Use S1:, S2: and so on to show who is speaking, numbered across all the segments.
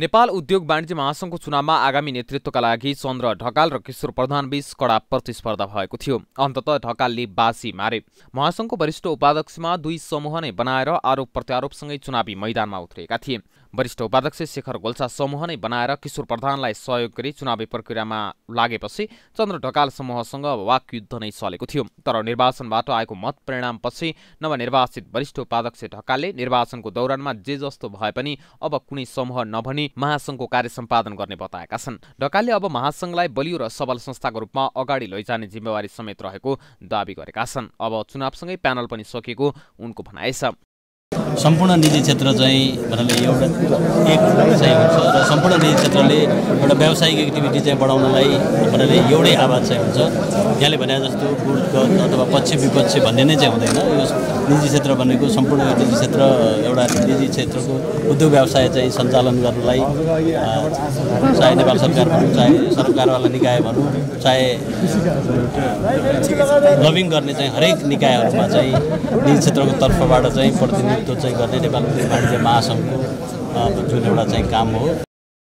S1: नेपाल उद्योग वाणिज्य महासङ्घको चुनावमा आगामी नेतृत्वका लागि चन्द्र ढकाल र किशोर प्रधानबीच कडा प्रतिस्पर्धा भएको थियो अन्तत ढकालले बासी मारे महासङ्घको वरिष्ठ उपाध्यक्षमा दुई समूह नै बनाएर आरोप प्रत्यारोपसँगै चुनावी मैदानमा उत्रिएका थिए वरिष्ठ उपाध्यक्ष शेखर गोल्सा समूह नै बनाएर किशोर प्रधानलाई सहयोग गरी चुनावी प्रक्रियामा लागेपछि चन्द्र ढकाल समूहसँग वाकयुद्ध नै चलेको थियो तर निर्वाचनबाट आएको मत परिणामपछि नवनिर्वाचित वरिष्ठ उपाध्यक्ष ढकालले निर्वाचनको दौरानमा जे जस्तो भए पनि अब कुनै समूह नभनी महासङ्घको कार्य सम्पादन गर्ने बताएका छन् ढकालले अब महासङ्घलाई बलियो र सबल संस्थाको रूपमा अगाडि लैजाने जिम्मेवारी समेत रहेको दावी गरेका छन् अब चुनावसँगै प्यानल पनि सकिएको उनको भनाइ छ सम्पूर्ण निजी क्षेत्र चाहिँ भन्नाले एउटा एक
S2: चाहिँ हुन्छ र सम्पूर्ण निजी क्षेत्रले एउटा व्यावसायिक एक्टिभिटी चाहिँ बढाउनलाई भन्नाले एउटै आवाज चाहिँ हुन्छ यहाँले भने जस्तो गुटगत अथवा पक्ष विपक्ष भन्ने नै चाहिँ हुँदैन यो निजी क्षेत्र भनेको सम्पूर्ण निजी क्षेत्र एउटा निजी क्षेत्रको उद्योग व्यवसाय चाहिँ सञ्चालन गर्नलाई चाहे नेपाल सरकार भनौँ चाहे सरकारवाला निकाय भनौँ चाहे लभिङ गर्ने चाहिँ हरेक निकायहरूमा चाहिँ निजी क्षेत्रको
S1: तर्फबाट चाहिँ प्रतिनिधि त्यो चाहिँ गर्ने नेपाल वाणिज्य महासङ्घको जुन एउटा चाहिँ काम हो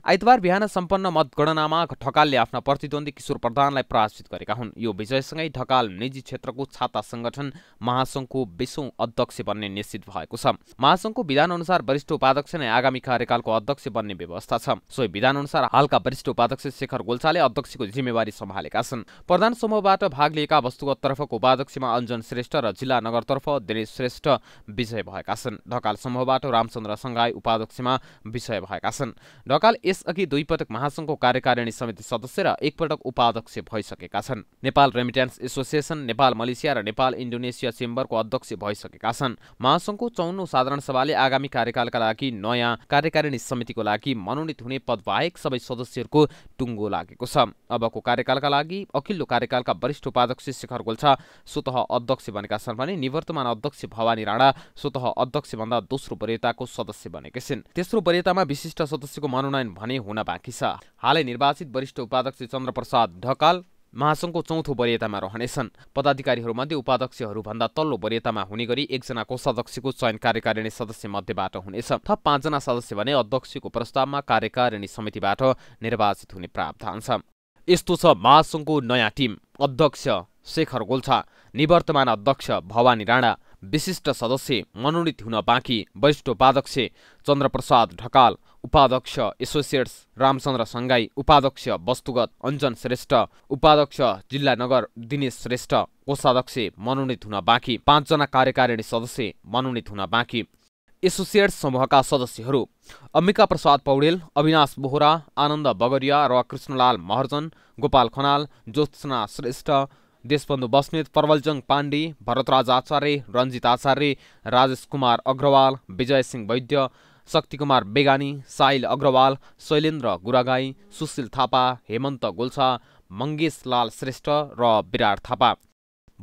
S1: आइतबार बिहान सम्पन्न मतगणनामा ढकालले आफ्ना प्रतिद्वन्दी किशोर प्रधानलाई पराजित गरेका हुन् यो विजयसँगै ढकाल निजी क्षेत्रको छाता संगठन महासङ्घको बिसौँ अध्यक्ष बन्ने निश्चित भएको छ महासङ्घको विधानअनुसार वरिष्ठ उपाध्यक्ष नै आगामी कार्यकालको अध्यक्ष बन्ने व्यवस्था छ सोही अनुसार हालका वरिष्ठ उपाध्यक्ष शेखर गोल्छाले अध्यक्षको जिम्मेवारी सम्हालेका छन् प्रधान समूहबाट भाग लिएका वस्तुगतर्फको उपाध्यक्षमा अञ्जन श्रेष्ठ र जिल्ला नगरतर्फ दिनेश श्रेष्ठ विजय भएका छन् ढकाल समूहबाट रामचन्द्र सङ्घाई उपाध्यक्षमा विजय भएका छन् ढकाल यसअघि दुईपटक महासङ्घको कार्यकारिणी समिति सदस्य र एकपटक उपाध्यक्ष भइसकेका छन् Nepal remittance association Nepal Malaysia र नेपाल इन्डोनेसिया चेम्बरको अध्यक्ष भइसकेका छन् महासंघको चौनौ साधारण सभाले आगामी कार्यकालका लागि नयाँ कार्यकारिणी समितिको लागि मनोनित हुने पदबाहेक सबै सदस्यहरूको टुङ्गो लागेको छ अबको कार्यकालका लागि अघिल्लो कार्यकालका वरिष्ठ उपाध्यक्ष शेखर गोल्छा स्वतः अध्यक्ष बनेका छन् भने निवर्तमान अध्यक्ष भवानी राणा अध्यक्ष भन्दा दोस्रो वरियताको सदस्य बनेका छिन् तेस्रो वरियतामा विशिष्ट सदस्यको मनोनयन भने हुन बाँकी छ हालै निर्वाचित वरिष्ठ उपाध्यक्ष चन्द्रप्रसाद ढकाल महासङ्घको चौथो वरियतामा रहनेछन् पदाधिकारीहरूमध्ये उपाध्यक्षहरूभन्दा तल्लो वरियतामा हुने गरी एकजना कोषाध्यक्षको चयन कार्यकारिणी सदस्य मध्येबाट हुनेछ थप पाँचजना सदस्य भने अध्यक्षको प्रस्तावमा कार्यकारिणी समितिबाट निर्वाचित हुने प्रावधान छ यस्तो छ महासङ्घको नयाँ टिम अध्यक्ष शेखर गोल्छा निवर्तमान अध्यक्ष भवानी राणा विशिष्ट सदस्य मनोनित हुन बाँकी वरिष्ठ उपाध्यक्ष चन्द्रप्रसाद ढकाल उपाध्यक्ष एसोसिएट्स रामचन्द्र सङ्घाई उपाध्यक्ष वस्तुगत अञ्जन श्रेष्ठ उपाध्यक्ष जिल्ला नगर दिनेश श्रेष्ठ कोषाध्यक्ष मनोनित हुन बाँकी पाँचजना कार्यकारिणी सदस्य मनोनित हुन बाँकी एसोसिएट्स समूहका सदस्यहरू अम्बिका प्रसाद पौडेल अविनाश बोहरा आनन्द बगरिया र कृष्णलाल महर्जन गोपाल खनाल ज्योत्सना श्रेष्ठ देशबन्धु बस्नेत प्रवलजङ पाण्डे भरतराज आचार्य रञ्जित आचार्य राजेश कुमार अग्रवाल विजय सिंह वैद्य शक्तिकुमार बेगानी साइल अग्रवाल शैलेन्द्र गुरागाई सुशील थापा हेमन्त गोल्छा मङ्गेश लाल श्रेष्ठ र विराट थापा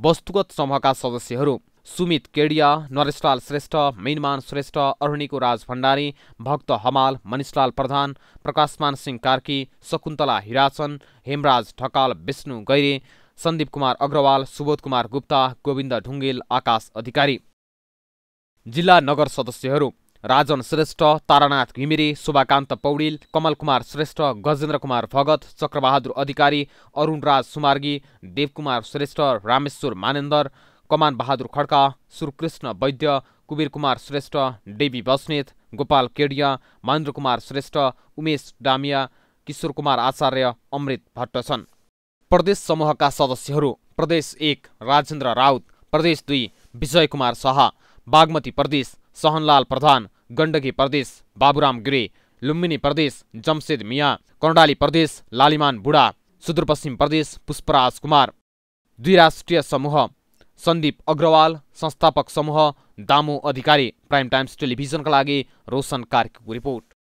S1: वस्तुगत समूहका सदस्यहरू सुमित केडिया नरेशलाल श्रेष्ठ मिनमान श्रेष्ठ अरुणीको राज भण्डारी भक्त हमाल मनिषलाल प्रधान प्रकाशमान सिंह कार्की शकुन्तला हिराचन हेमराज ढकाल विष्णु गैरे सन्दीप कुमार अग्रवाल सुबोध कुमार गुप्ता गोविन्द ढुङ्गेल आकाश अधिकारी जिल्ला नगर सदस्यहरू राजन श्रेष्ठ तारानाथ घिमिरे शोभाकान्त पौडेल कमल कुमार श्रेष्ठ गजेन्द्र कुमार भगत चक्रबहादुर अधिकारी अरुण राज सुमार्गी देवकुमार श्रेष्ठ रामेश्वर मानेन्दर कमान बहादुर खड्का सुरकृष्ण वैद्य कुबीर कुमार श्रेष्ठ डेबी बस्नेत गोपाल केडिया महेन्द्र कुमार श्रेष्ठ उमेश डामिया किशोर कुमार आचार्य अमृत भट्ट छन् प्रदेश समूहका सदस्यहरू प्रदेश एक राजेन्द्र राउत प्रदेश दुई विजय कुमार शाह बागमती प्रदेश सहनलाल प्रधान गण्डकी प्रदेश बाबुराम गिरी लुम्बिनी प्रदेश जमसेद मिया कर्णाली प्रदेश लालिमान बुढा सुदूरपश्चिम प्रदेश पुष्पराज कुमार द्विराष्ट्रिय समूह सन्दीप अग्रवाल संस्थापक समूह दामु अधिकारी प्राइम टाइम्स टेलिभिजनका लागि रोशन कार्कीको रिपोर्ट